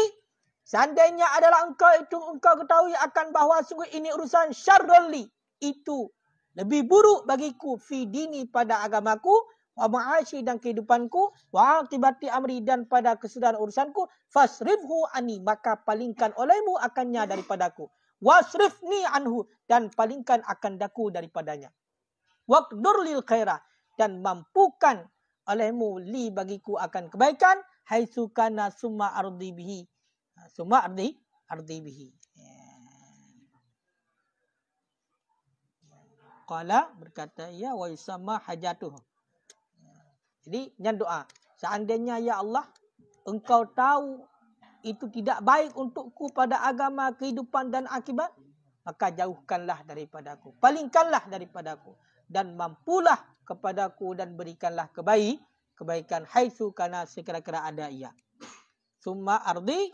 Speaker 1: Seandainya adalah engkau itu engkau ketahui akan bahawa sungguh ini urusan syarrul li itu lebih buruk bagiku fi dini pada agamaku wa ma'ashi dan kehidupanku wa tibati amri dan pada kesudahan urusanku fasrifhu ani maka palingkan olehmu akannya daripadaku wasrifni anhu dan palingkan akan daku daripadanya waqdur lil khaira dan mampukan olehmu li bagiku akan kebaikan haitsu kana summa ardi bihi ha, summa ardi ardi bihi Kala ya. berkata ia ya, wa isama hajatuhu. Jadi, dengan doa. Seandainya, Ya Allah, engkau tahu itu tidak baik untukku pada agama, kehidupan dan akibat, maka jauhkanlah daripada aku. Palingkanlah daripada aku. Dan mampulah kepada aku dan berikanlah kebaik, kebaikan haisu karena sekira-kira ada ia. Suma ardi,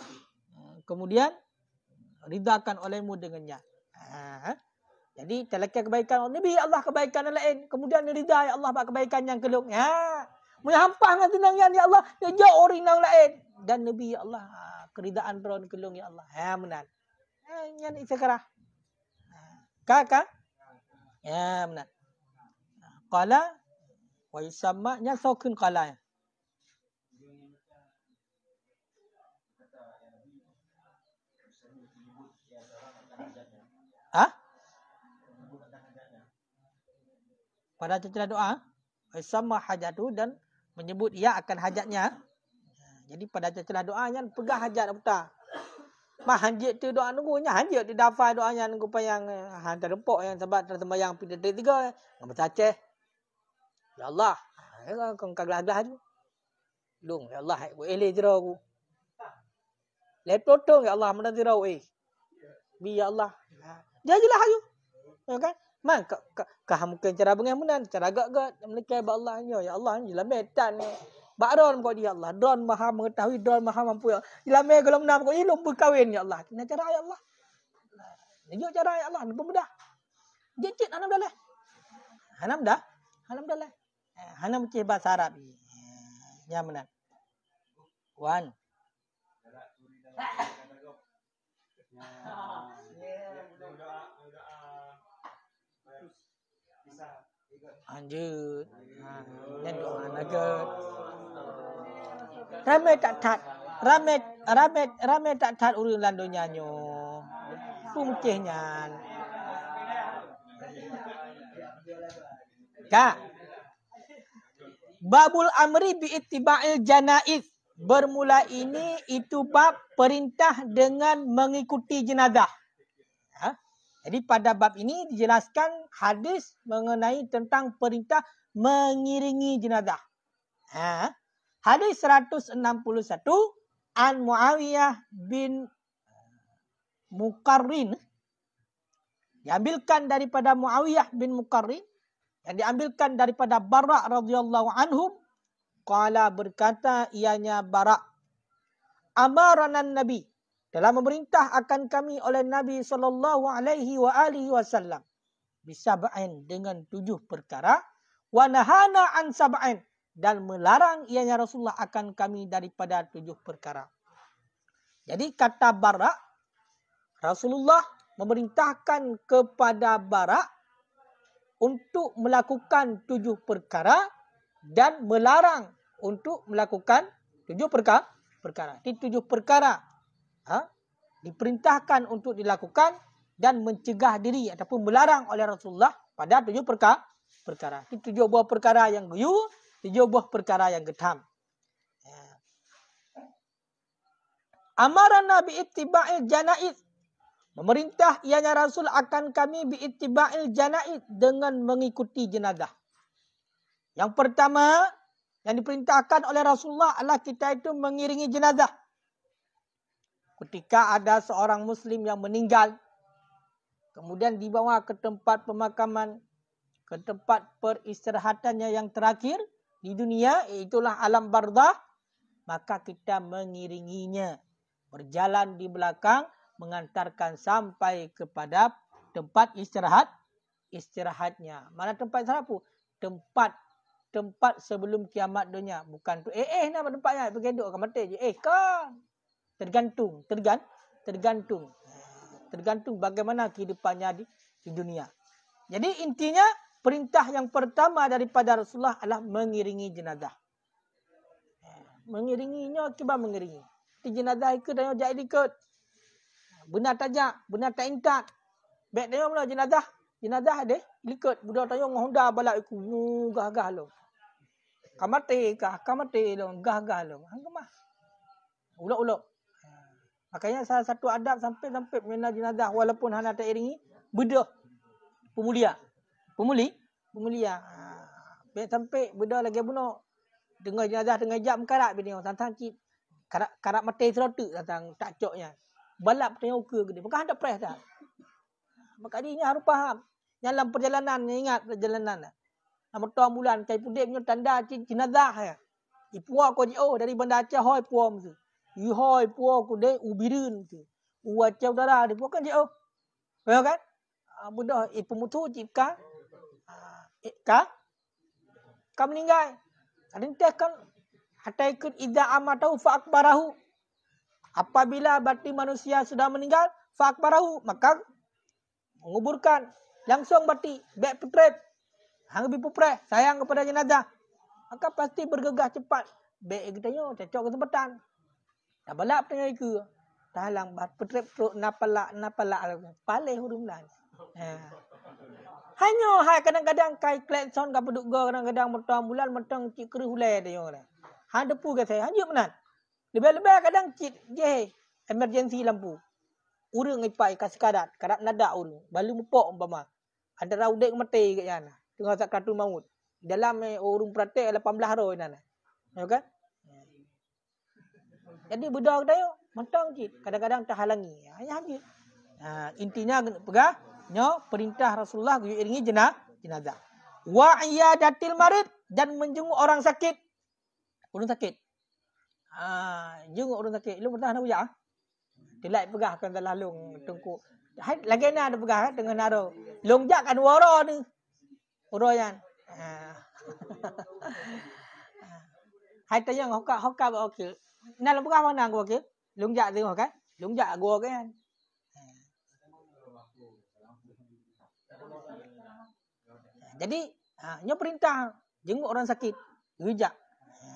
Speaker 1: kemudian ridakan olehmu dengannya. Ha, jadi telaki kebaikan Allah. Oh, Nabi Allah kebaikan yang lain. Kemudian ridai ya Allah buat kebaikan yang kedua. Ha, ya menyampahkan tenangan ya Allah ya ja orang nang lain dan nabi ya Allah keridaan peron kelung ya Allah ha, ha, ha, Ya menan nyan itakara sekarang, kakak, ya menan Kala, wa yusamma nya sokun kala. Ha? Pada cerita doa, sama hajatu dan menyebut ia akan hajatnya. Jadi pada celah doanya pegah hajat buta. Lah Mah hajat tu doa nunggu nunggunya hajat di dafai doanya nunggu payang han terempok yang sebab tersembayang pindah tiga tiga eh. yang bersaceh. Ya Allah, ha, ya kau kagak gelah tu. Dung ya Allah, aku elih jero aku. lep Lepotong ya Allah mana jero eh. Bi ya Allah. Ha, dia jelah haju. Ya kan? Man, kau ka, ka, ka, mungkin cara bengah pun Cara gak-gak. Menikah buat Allah. Ya, ya Allah, ni lah metan ni. Bak kau dia Allah. Don maha mengetahui. Don maha mampu. Ya lah metan kalau menang. Ya berkahwin, ya Allah. Ini cara, ya Allah. Ini cara, ya Allah. Ini pemudah. Jecit, anam dah lah. Anam dah. Eh, anam dah lah. Anam cih bahasa Arab. Ya, menang. One. ha. lanjut ha dan doa naga rame tak tak rame rame rame tak tak urang lando nyanyo pungkeh nyan ka babul amri bi ittiba'il janaiz bermula ini itu bab perintah dengan mengikuti jenazah jadi pada bab ini dijelaskan hadis mengenai tentang perintah mengiringi jenazah. Ha? Hadis 161 An Muawiyah bin Mukarrin diambilkan daripada Muawiyah bin Mukarrin yang diambilkan daripada Barak radhiyallahu anhu qala berkata ianya Barak Amaranan Nabi telah memerintah akan kami oleh Nabi sallallahu alaihi wa alihi wasallam bisab'ain dengan tujuh perkara wa nahana an sab'ain dan melarang ianya Rasulullah akan kami daripada tujuh perkara. Jadi kata Bara Rasulullah memerintahkan kepada Bara untuk melakukan tujuh perkara dan melarang untuk melakukan tujuh perkara perkara. tujuh perkara ha, diperintahkan untuk dilakukan dan mencegah diri ataupun melarang oleh Rasulullah pada tujuh perkara. perkara. Ini tujuh buah perkara yang guyu, tujuh buah perkara yang getam. Ya. Amaran Nabi Ittiba'il Janaid. Memerintah ianya Rasul akan kami bi Ittiba'il Janaid dengan mengikuti jenazah. Yang pertama yang diperintahkan oleh Rasulullah adalah kita itu mengiringi jenazah. Ketika ada seorang Muslim yang meninggal, kemudian dibawa ke tempat pemakaman, ke tempat peristirahatannya yang terakhir di dunia, itulah alam barzah, maka kita mengiringinya. Berjalan di belakang, mengantarkan sampai kepada tempat istirahat, istirahatnya. Mana tempat istirahat Tempat tempat sebelum kiamat dunia. Bukan tu, eh, eh, nama tempatnya. Pergi duduk kat mata je. Eh, kan? tergantung tergan tergantung tergantung bagaimana kehidupannya di, di dunia jadi intinya perintah yang pertama daripada Rasulullah adalah mengiringi jenazah mengiringinya kibar mengiringi di jenazah ikut dan jadi ikut benar tajak benar tak intak baik dia mula jenazah jenazah ade ikut budak tanya ngonda balak iku gagah lo kamate kah kamate lo gagah lo hang kemah ulok-ulok Makanya salah satu adab sampai-sampai mengenal jenazah walaupun hana tak iringi bedah pemulia. Pemuli, pemulia. Ha. sampai bedah lagi bunuh. Tengah jenazah tengah jap mengkarat bini orang santang cik. Karat karat mati serotuk datang tak coknya. Balap tengah uka gede. Maka hendak press dah. Maka ini harus faham. Yang dalam perjalanan ni ingat perjalanan. Nama tuan bulan cai pudik punya tanda jenazah ya. Ipuak kau oh dari bandar Aceh hoi puam tu. Yuhoi puo ku de ubirin tu. Uwaca udara dia pun kan dia. Ya kan? Ah mudah eh, i pemutu jika ka ka meninggal. Adinta ah, kan hatta ikut idza amatau fa akbarahu. Apabila berarti manusia sudah meninggal, fa akbarahu maka menguburkan langsung berarti back to trip. pupre. sayang kepada jenazah. Maka pasti bergegas cepat. Baik kita nyo cocok kesempatan. Tak balak dengan itu. Tak halang. Petrik-petrik. Nak palak. Nak palak. Lah. Paling huruf lain. Ha. Hanya hai kadang-kadang kai klakson ka peduk go kadang-kadang mertua bulan mertang cik keruh lai dia orang. Ha depu ke saya hanya menan. Lebih-lebih kadang cik je emergency lampu. Urang ipai ka sekadat, kadat nada urang. Balu mepok umpama. Antara udek mati ke jana. Tengah sat kartu maut. Dalam eh, urung pratik 18 roi nana. Ya kan? Jadi budak kita yuk. Mentang je. Kadang-kadang terhalangi. Ayah ni. Ha, intinya pegah. Nyo, perintah Rasulullah kuyuk iringi jenak, jenazah. Wa'ya datil marid. Dan menjenguk orang sakit. Orang sakit. Ha, jenguk orang sakit. Lu pernah nak ujak? Ah? Telat pegah kan dalam lung. Tengku. Lagi ni ada pegah. Eh, tengah naro. Longjak kan waro ni. Waro yang. Ha. ha. Hai tanya ngokak hokak ba okey. Nak lupa kau mana gua ke? Lungjak tu kan? Lungjak gua kan? Jadi, ha, nyo perintah jenguk orang sakit, rujak. Ha.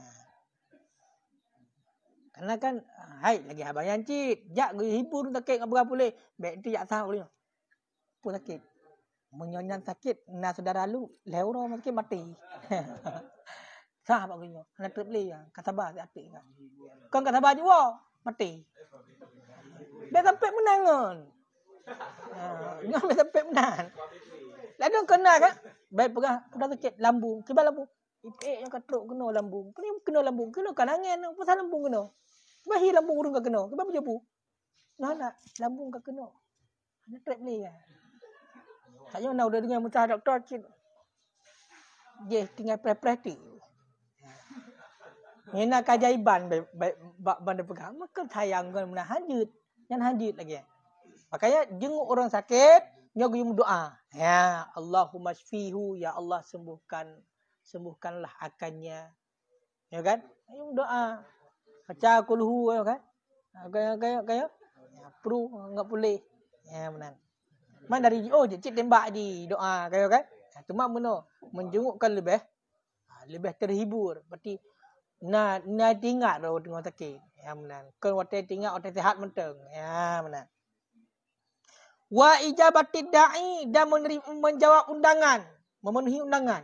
Speaker 1: Karena kan, hai lagi habang yang cik, jak gue hibur sakit ngapa boleh. Baik tu jak sah boleh. Pun sakit. Menyonyan sakit, Nah, saudara lu, lewro mungkin mati. t- Sah apa gunyo? Hanya pilih ya. Kata bah si api kan. Kau kata bah jiwa mati. Bet sampai menang kan? Nyo bet sampai menang. Lalu kena kan? Bet pegah pegah sakit lambung. Kibal lambung. Ipe yang katuk kena lambung. Kena kena lambung. Kena kalangan. Pasal lambung kena. Kibal hi lambung urung kau kena. Kau baju bu. Nah nak lambung kau kena. Hanya trip ni ya. Lah. Saya nak lah, udah dengan mutah doktor cik. Dia tinggal pre-practic. Ni nak keajaiban bab benda pegang. Maka sayang kan benda hajit. Yang hajit lagi. Makanya jenguk orang sakit. Nyogu yang doa. Ya Allahumma shfihu. Ya Allah sembuhkan. Sembuhkanlah akannya. Ya kan? Yang doa. Baca kulhu. Ya kan? Ha, kaya, kaya, kaya. Ya, Peru. Enggak boleh. Ya benar. Man dari oh cik tembak di doa kaya kan. Cuma ya, benar menjengukkan lebih ha, lebih terhibur. Berarti na na tingat ro dengan taki ya menan kon wate tingat wate sihat menteng ya menan wa ijabati da'i dan menerima menjawab undangan memenuhi undangan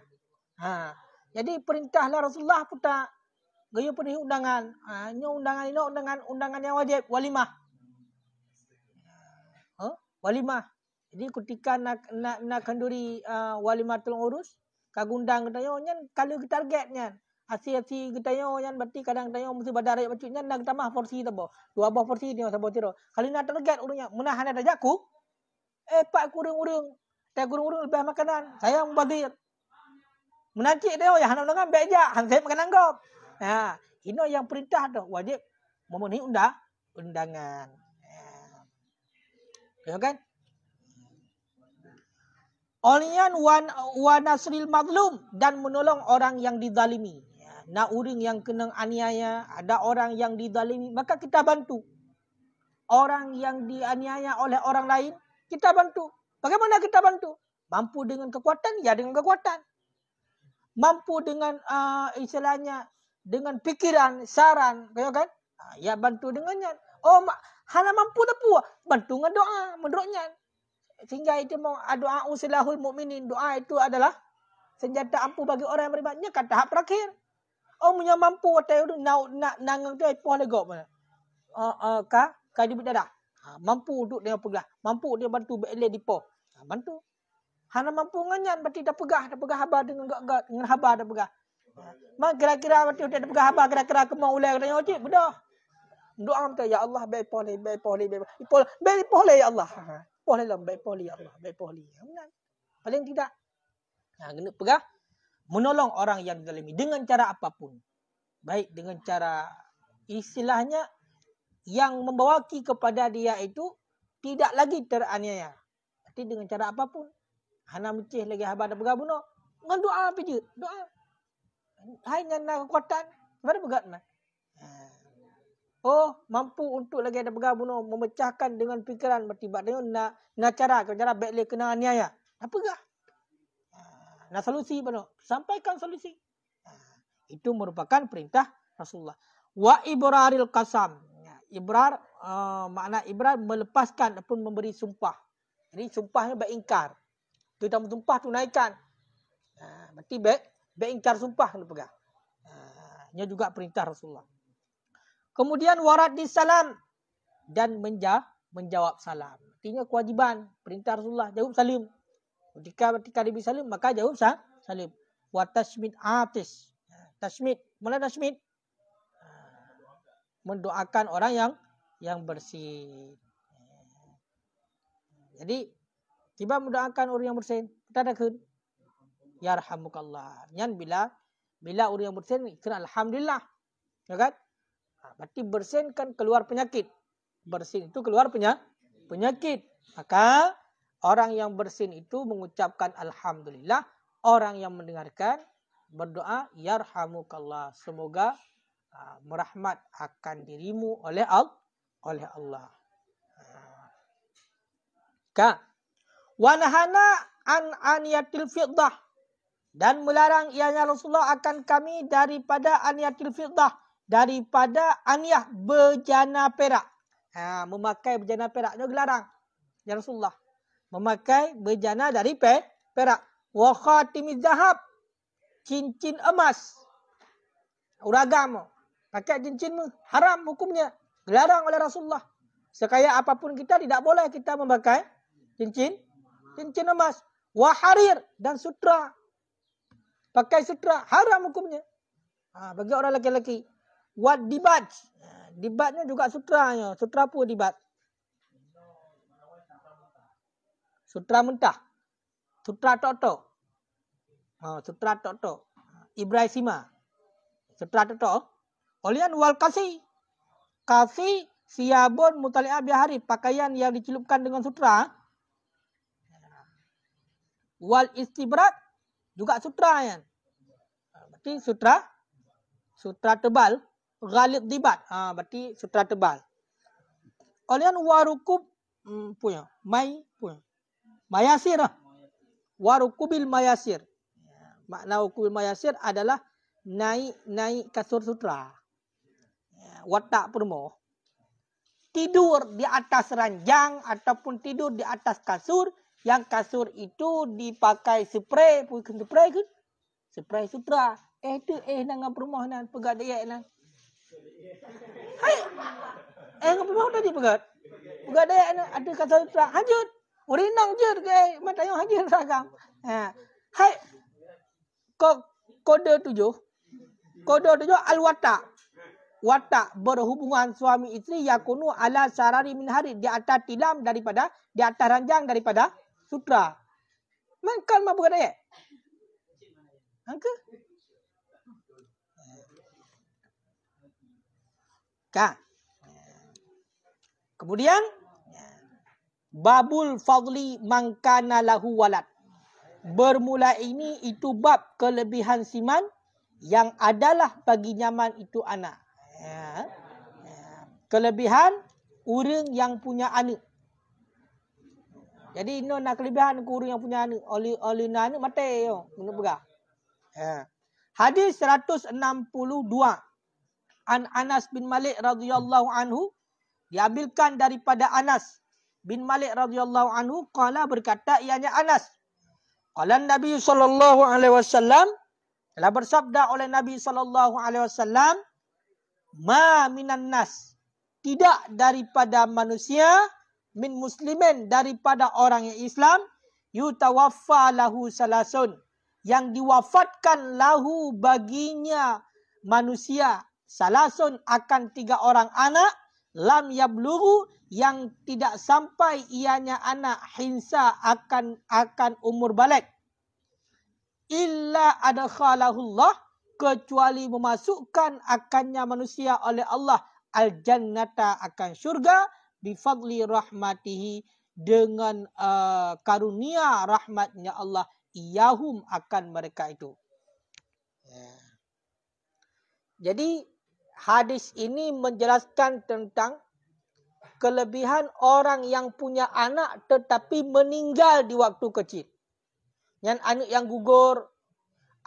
Speaker 1: ha jadi perintahlah Rasulullah pun tak gaya penuhi undangan ha nyo undangan ino dengan undangan yang wajib walimah ha walimah jadi ketika nak nak nak kenduri uh, walimah urus kagundang tanyo nyen kalau kita targetnya. Asi-asi getayo yang berarti kadang getayo mesti badar, rakyat pacu nyan nak tambah porsi tu boh. Dua boh porsi dia sabo tiro. Kalau nak target urunya menahan ada jaku. Eh pak kurung-urung. Tak kurung-urung lebih makanan. Saya membagi menanti dia ya hanam dengan beja han saya makan anggap. Ha, ino yang perintah tu wajib memenuhi undang undangan. Ya. Ya kan? Olian wan wanasril maglum dan menolong orang yang dizalimi nak orang yang kena aniaya, ada orang yang didalimi, maka kita bantu. Orang yang dianiaya oleh orang lain, kita bantu. Bagaimana kita bantu? Mampu dengan kekuatan, ya dengan kekuatan. Mampu dengan uh, istilahnya, dengan pikiran, saran, kaya kan? Ah, ya bantu dengannya. Oh, mak, hala mampu tak puas. Bantu dengan doa, menurutnya. Sehingga itu mau ah, doa usilahul mu'minin. Doa itu adalah senjata ampuh bagi orang yang beribadnya kata hak terakhir. Oh punya mampu atai tu nak nak nangang tu apa lagi mana. Ah uh, ah ka ka di bidada. Ha, ah, mampu duduk dengan pegah. Mampu dia bantu belek di po. Ah, ha, bantu. Hana mampu nganyan berarti dah pegah, dah pegah habar dengan gak gak dengan habar dah pegah. Mak kira-kira berarti dia dah pegah habar kira-kira kemau ulai kata yo cik bedah. Doa minta ya Allah baik po ni baik po ni baik po. Baik po ya Allah. Ha, ha. po lah baik po ya Allah, baik po ni. Paling tidak. Ha kena pegah menolong orang yang dizalimi dengan cara apapun. Baik dengan cara istilahnya yang membawaki kepada dia itu tidak lagi teraniaya. Tapi dengan cara apapun. Hana mencih lagi habar dan bergabung. Dengan doa apa dia? Doa. Hanya nak kekuatan. mana bergabung. Ha. Oh, mampu untuk lagi ada bergabung. Memecahkan dengan fikiran. Bertibat dengan nak, nak cara. Kepada cara baik dia kena aniaya. Apakah? nak solusi pun sampaikan solusi itu merupakan perintah Rasulullah wa ibraril qasam ibrar uh, makna ibrar melepaskan ataupun memberi sumpah jadi sumpahnya berengkar tu tak sumpah tunaikan berarti baik berengkar sumpah kena pegang ini juga perintah Rasulullah kemudian warad di salam dan menja menjawab salam artinya kewajiban perintah Rasulullah jawab salim jika ketika Nabi salim, maka jawab sah, salim. Wa tashmid atis. Tashmid. mana tashmid. Mendoakan orang yang yang bersih. Jadi, tiba mendoakan orang yang bersih. Kita dah kun. Ya rahmukallah. Yang bila bila orang yang bersin, kira alhamdulillah. Ya kan? Ha, berarti bersin kan keluar penyakit. Bersih itu keluar penyakit. Maka Orang yang bersin itu mengucapkan Alhamdulillah. Orang yang mendengarkan berdoa, Yarhamukallah. Semoga uh, akan dirimu oleh Al oleh Allah. Ah. Ka. Wanahana an aniyatil fiddah. Dan melarang ianya Rasulullah akan kami daripada aniyatil fiddah. Daripada aniyah berjana perak. Ha, memakai berjana perak. dia gelarang. Ya Rasulullah memakai bejana dari perak. Wa khatimiz zahab. Cincin emas. Uragam. Pakai cincin haram hukumnya. gelarang oleh Rasulullah. Sekaya apapun kita tidak boleh kita memakai cincin cincin emas. Wa harir dan sutra. Pakai sutra haram hukumnya. Ha, bagi orang lelaki-lelaki. Wa dibaj. Ha, dibajnya juga sutranya. Sutra pun dibat. sutra muntah sutra toto ha sutra toto ibrahima sutra toto olian wal kasih kasih siabun mutali'ah bihari pakaian yang dicelupkan dengan sutra wal istibrat juga sutra kan ya. berarti sutra sutra tebal ghalib dibat ha berarti sutra tebal olian warukub hmm, punya mai punya Mayasir lah. Warukubil mayasir. Makna warukubil mayasir adalah naik-naik kasur sutra. Ya. Watak permo. Tidur di atas ranjang ataupun tidur di atas kasur. Yang kasur itu dipakai spray. Bukan spray ke? Spray sutra. Eh tu eh dengan permoh dan pegadaya lah. Eh, Hai. Eh dengan permoh tadi pegad. Pegadaya eh, ada kasur sutra. Hanjut mata yang wata berhubungan suami isteri yakunu ala sarari min hari di atas tilam daripada di atas ranjang daripada sutra. Mengkal mah bukan ayat. Angka? Kan? Kemudian Babul fadli mangkana lahu walad. Bermula ini itu bab kelebihan siman yang adalah bagi nyaman itu anak. Ya. ya. Kelebihan urung yang punya anak. Jadi ini nak kelebihan ke urung yang punya anak. Oli oli nak anak mati yo. ya. Hadis 162. An Anas bin Malik radhiyallahu anhu diambilkan daripada Anas bin Malik radhiyallahu anhu qala berkata ianya Anas. Qala Nabi sallallahu alaihi wasallam telah bersabda oleh Nabi sallallahu alaihi wasallam ma minan nas tidak daripada manusia min muslimin daripada orang yang Islam yutawaffa lahu salasun yang diwafatkan lahu baginya manusia salasun akan tiga orang anak lam yabluru yang tidak sampai ianya anak hinsa akan akan umur balik. Illa adkhalahullah kecuali memasukkan akannya manusia oleh Allah al-jannata akan syurga bifadli rahmatihi dengan uh, karunia rahmatnya Allah iyahum akan mereka itu. Yeah. Jadi hadis ini menjelaskan tentang kelebihan orang yang punya anak tetapi meninggal di waktu kecil. Yang anak yang gugur,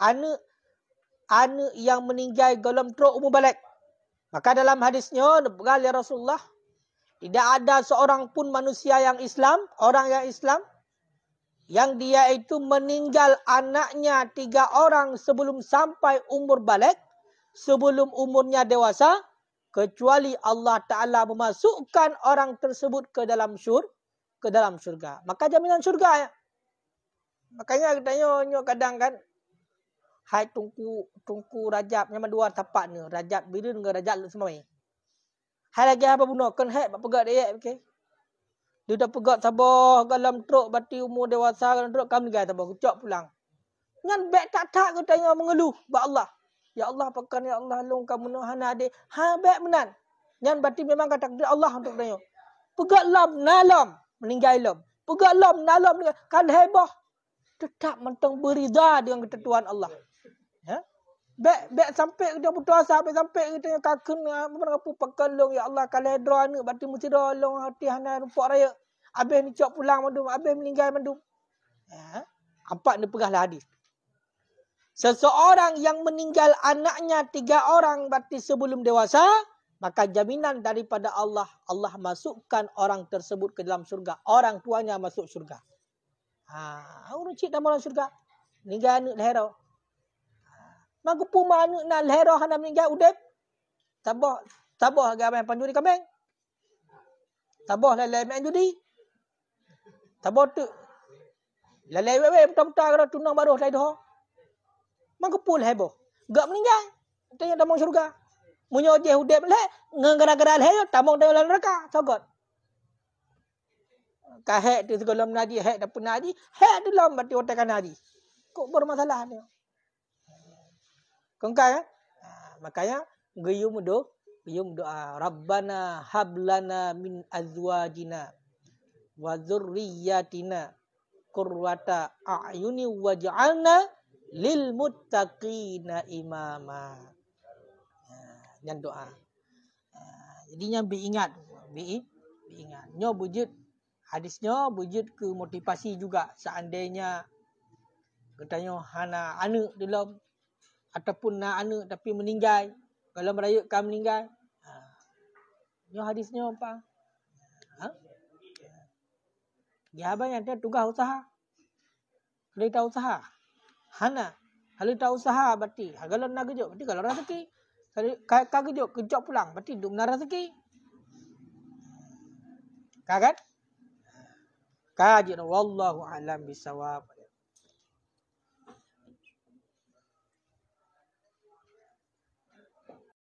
Speaker 1: anak anak yang meninggal dalam teruk umur balik. Maka dalam hadisnya, berkali Rasulullah, tidak ada seorang pun manusia yang Islam, orang yang Islam, yang dia itu meninggal anaknya tiga orang sebelum sampai umur balik, sebelum umurnya dewasa kecuali Allah Taala memasukkan orang tersebut ke dalam syur ke dalam syurga. Maka jaminan syurga ya. Makanya kita nyonyo kadang kan hai tungku tungku rajab nyama dua tapak ni rajab bila dengan rajab semua ni. Hai lagi apa bunuh kan hai pegak dia okay, Dia dah pegak sabar dalam truk bati umur dewasa dalam truk kami gaya sabar kecok pulang. Dengan bek tak tak kita tanya mengeluh ba Allah. Ya Allah pakan ya Allah long kamu no hana ade. Ha menan. yang berarti memang kata takdir Allah untuk dia. Pegak lam nalam meninggal lam. Pegak lam nalam kan heboh Tetap mentang berida dengan ketentuan Allah. Ya. Baik baik sampai kita putus asa sampai sampai kita kakun ah, apa pakan long ya Allah kalau hedra anak berarti mesti dah long hati hana rupak raya. Habis ni cak pulang mandu, habis meninggal mandu. Ya. Apa ni pegahlah hadis. Seseorang yang meninggal anaknya tiga orang berarti sebelum dewasa. Maka jaminan daripada Allah. Allah masukkan orang tersebut ke dalam surga. Orang tuanya masuk surga. Haa. Orang cik dah malam surga. Meninggal anak lahirah. Ha, Maka puma anak nak lahirah nak meninggal udep. Taboh, taboh lagi abang yang panjuri kambing. Tabah lelai main judi. Tabah tu. Lelai wewe. Betul-betul kalau tunang baru lahirah mengepul lah hebo, Gak meninggal. Tanya dah surga, syurga. Munyo je hudep leh, ngengara-gara leh yo tamong dalam neraka, sogot. Kahek tu segolong nadi, hek dapun nadi, he di lom mati otak nadi. Kok bermasalah ni? Kengkai ya? Eh? Ah, makanya, gayum do, gayum doa. Ah, Rabbana hablana min azwajina wa zurriyatina kurwata a'yuni waj'alna lil muttaqina imama. Ya, yang doa. Ya, jadinya biingat. Biingat. Nyo bujud. Hadisnya bujud ke motivasi juga. Seandainya. Ketanya hana anak dalam. Ataupun na anu tapi meninggal. Kalau merayakan meninggal. Ha. Nyo hadisnya apa? Ya abang tugas usaha. Kena usaha. Hana. Kalau tak usaha berarti hagal nak kerja. Berarti kalau rezeki. Kalau kau kerja, kerja pulang. Berarti duk nak rezeki. Kau kan? Kajian Wallahu'alam bisawab.